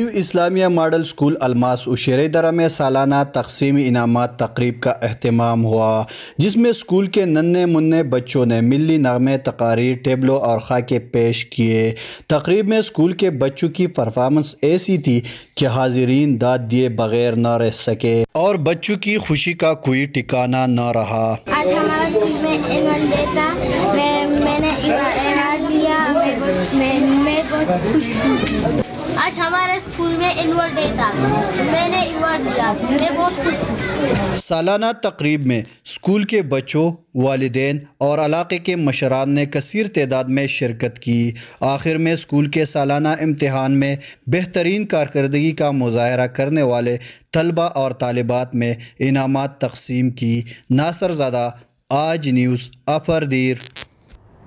new Islamia model school अलमास उशेरे दरा में सालाना तकसीम इनाम तकरीब का अहतमाम हुआ जिसमें स्कूल के नन्हे मुन्ने बच्चों ने मिली नगमे तकारीर टेबलों और खाके पेश किए तकरीब में स्कूल के बच्चों की परफार्मेंस ऐसी थी कि हाजरीन दाद दिए बगैर न रह सके और बच्चों की खुशी का कोई टिकाना न रहा आज आज हमारे स्कूल में एनुअल डे था मैंने अवार्ड दिया मैं बहुत खुश सालाना तकरीब में स्कूल के बच्चों वालदे और इलाके के मशरान ने कसर तदाद में शिरकत की आखिर में स्कूल के सालाना इम्तहान में बेहतरीन कारकरी का मुजाहरा करने वाले तलबा और तालबात में इनाम तकसीम की नासरजादा आज न्यूज़ अफरदीर